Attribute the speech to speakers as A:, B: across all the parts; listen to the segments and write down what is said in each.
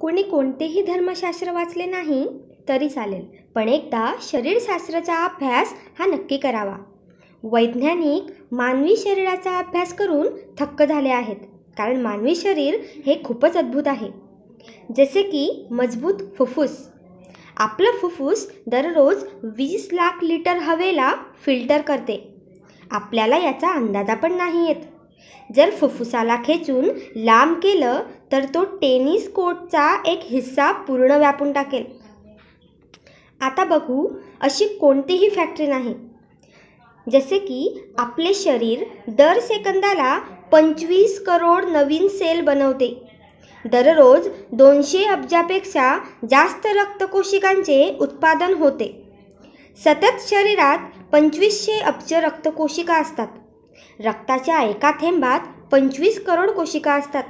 A: कोणी कोणतेही धर्मशास्त्र वाचले नाही तरी चालेल पण एकदा शरीरशास्त्राचा अभ्यास हा नक्की करावा वैज्ञानिक मानवी शरीराचा अभ्यास करून थक्क झाले आहेत कारण मानवी शरीर हे खूपच अद्भुत आहे जसे की मजबूत फुफ्फुस आपलं फुफ्फुस दररोज वीस लाख लिटर हवेला फिल्टर करते आपल्याला याचा अंदाजा पण नाही येत जर फुफ्फुसाला खेचून लांब केलं तर तो टेनिस कोर्टचा एक हिस्सा पूर्ण व्यापून टाकेल आता बघू अशी कोणतीही फॅक्टरी नाही जसे की आपले शरीर दर सेकंदाला पंचवीस करोड नवीन सेल बनवते दररोज दोनशे अब्जापेक्षा जास्त रक्तकोशिकांचे उत्पादन होते सतत शरीरात पंचवीसशे अब्ज रक्तकोशिका असतात रक्ताच्या एका थेंबात पंचवीस करोड कोशिका असतात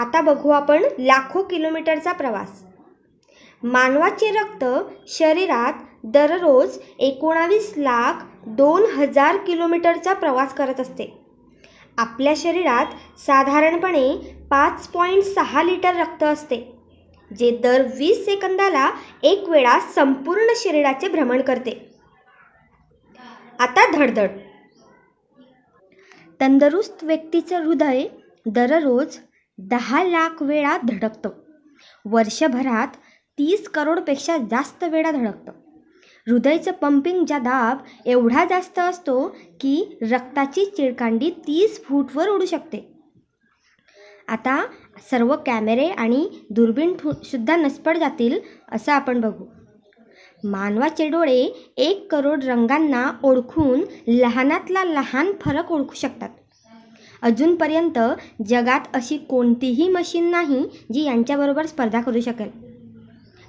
A: आता बघू आपण लाखो किलोमीटरचा प्रवास मानवाचे रक्त शरीरात दररोज एकोणावीस लाख दोन हजार किलोमीटरचा प्रवास करत असते आपल्या शरीरात साधारणपणे पाच पॉईंट सहा लिटर रक्त असते जे दर वीस सेकंदाला एक वेळा संपूर्ण शरीराचे भ्रमण करते आता धडधड तंदुरुस्त व्यक्तीचं हृदय दररोज दहा लाख वेळा धडकतं वर्षभरात तीस करोडपेक्षा जास्त वेळा धडकतं हृदयचं पंपिंगचा दाब एवढा जास्त असतो की रक्ताची चिळकांडी तीस फूटवर उडू शकते आता सर्व कॅमेरे आणि दुर्बीण सुद्धा नसपड जातील असं आपण बघू मानवाचे डोळे एक करोड रंगांना ओळखून लहानातला लहान फरक ओळखू शकतात अजूनपर्यंत जगात अशी कोणतीही मशीन नाही जी यांच्याबरोबर स्पर्धा करू शकेल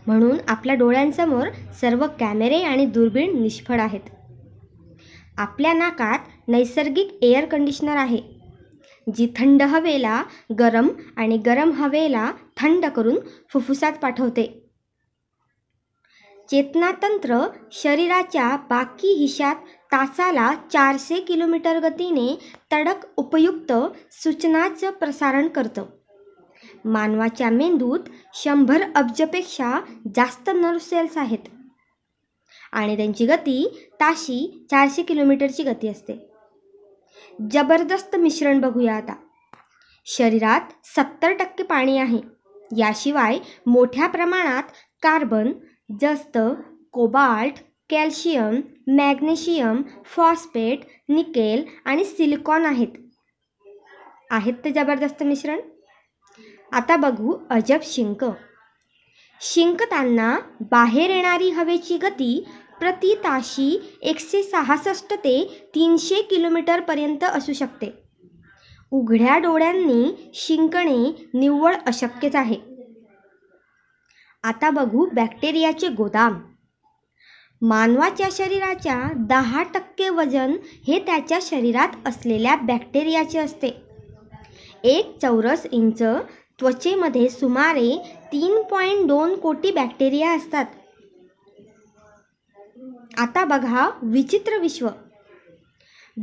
A: म्हणून आपल्या डोळ्यांसमोर सर्व कॅमेरे आणि दुर्बीण निष्फळ आहेत आपल्या नाकात नैसर्गिक एअर कंडिशनर आहे जी थंड हवेला गरम आणि गरम हवेला थंड करून फुफ्फुसात पाठवते चेतनातंत्र शरीराच्या बाकी हिशात तासाला चारशे किलोमीटर गतीने तडक उपयुक्त सूचनाचं प्रसारण करतं मानवाच्या मेंदूत शंभर अब्जपेक्षा जास्त नर्व सेल्स आहेत आणि त्यांची गती ताशी चारशे किलोमीटरची गती असते जबरदस्त मिश्रण बघूया आता शरीरात सत्तर टक्के पाणी आहे याशिवाय मोठ्या प्रमाणात कार्बन जस्त cobalt calcium magnesium phosphate nickel आणि सिलिकॉन आहेत आहेत ते जबरदस्त मिश्रण आता बघू अजब शिंक शिंकताना बाहेर येणारी हवेची गती प्रति ताशी एकशे सहासष्ट ते तीनशे किलोमीटरपर्यंत असू शकते उघड्या डोळ्यांनी शिंकणे निव्वळ अशक्यच आहे आता बघू बॅक्टेरियाचे गोदाम मानवाच्या शरीराच्या दहा टक्के वजन हे त्याच्या शरीरात असलेल्या बॅक्टेरियाचे असते एक चौरस इंच त्वचेमध्ये सुमारे तीन पॉईंट दोन कोटी बॅक्टेरिया असतात आता बघा विचित्र विश्व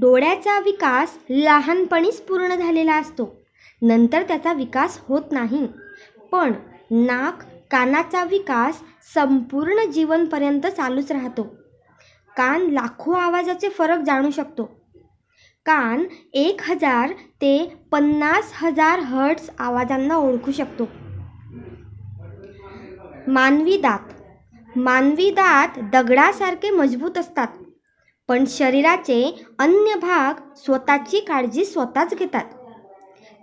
A: डोळ्याचा विकास लहानपणीच पूर्ण झालेला असतो नंतर त्याचा विकास होत नाही पण नाक कानाचा विकास संपूर्ण जीवनपर्यंत चालूच राहतो कान लाखो आवाजाचे फरक जाणू शकतो कान एक हजार ते पन्नास हजार हर्ट्स आवाजांना ओळखू शकतो मानवी दात मानवी दात दगडासारखे मजबूत असतात पण शरीराचे अन्य भाग स्वतःची काळजी स्वतःच घेतात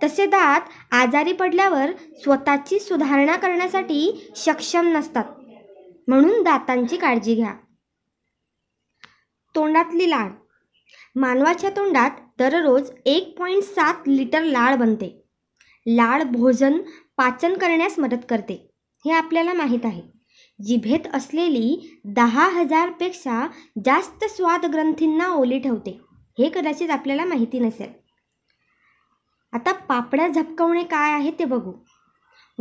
A: तसे दात आजारी पडल्यावर स्वतःची सुधारणा करण्यासाठी सक्षम नसतात म्हणून दातांची काळजी घ्या तोंडातली लाळ मानवाच्या तोंडात दररोज एक पॉईंट सात लिटर लाळ बनते लाळ भोजन पाचन करण्यास मदत करते हे आपल्याला माहीत आहे जिभेत असलेली दहा हजारपेक्षा जास्त स्वादग्रंथींना ओली ठेवते हे कदाचित आपल्याला माहिती नसेल आता पापड्या झपकवणे काय आहे ते बघू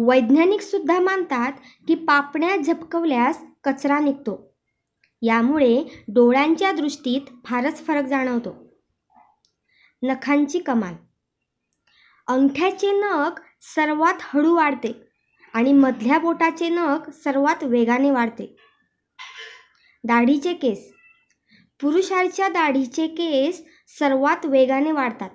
A: वैज्ञानिक सुद्धा मानतात की पापण्या झपकवल्यास कचरा निघतो यामुळे डोळ्यांच्या दृष्टीत फारच फरक जाणवतो नखांची कमाल अंगठ्याचे नख सर्वात हळू वाढते आणि मधल्या बोटाचे नख सर्वात वेगाने वाढते दाढीचे केस पुरुषांच्या दाढीचे केस सर्वात वेगाने वाढतात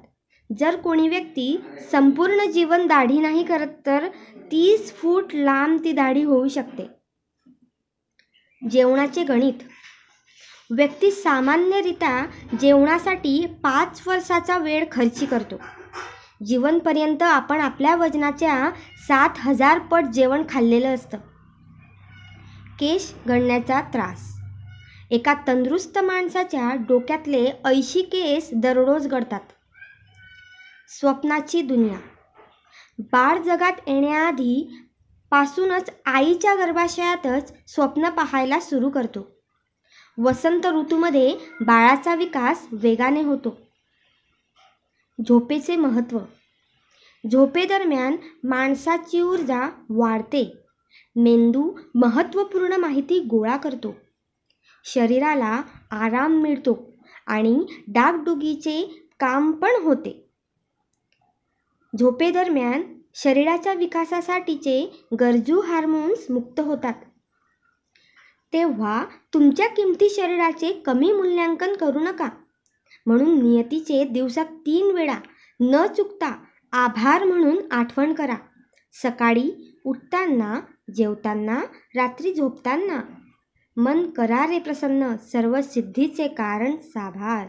A: जर कोणी व्यक्ती संपूर्ण जीवन दाढी नाही करत तर तीस फूट लांब ती दाढी होऊ शकते जेवणाचे गणित व्यक्ती सामान्यरित्या जेवणासाठी पाच वर्षाचा वेळ खर्ची करतो जीवनपर्यंत आपण आपल्या वजनाच्या सात हजार पट जेवण खाल्लेलं असतं केश गणण्याचा त्रास एका तंदुरुस्त माणसाच्या डोक्यातले ऐंशी केस दररोज घडतात स्वप्नाची दुनिया बाळ जगात येण्याआधी पासूनच आईच्या गर्भाशयातच स्वप्न पाहायला सुरू करतो वसंत ऋतूमध्ये बाळाचा विकास वेगाने होतो झोपेचे महत्त्व झोपेदरम्यान माणसाची ऊर्जा वाढते मेंदू महत्त्वपूर्ण माहिती गोळा करतो शरीराला आराम मिळतो आणि डागडुगीचे काम पण होते झोपेदरम्यान शरीराच्या विकासासाठीचे गरजू हार्मोन्स मुक्त होतात तेव्हा तुमच्या किमती शरीराचे कमी मूल्यांकन करू नका म्हणून नियतीचे दिवसात तीन वेळा न चुकता आभार म्हणून आठवण करा सकाळी उठताना जेवताना रात्री झोपताना मन करारे प्रसन्न सर्व सिद्धीचे कारण साभार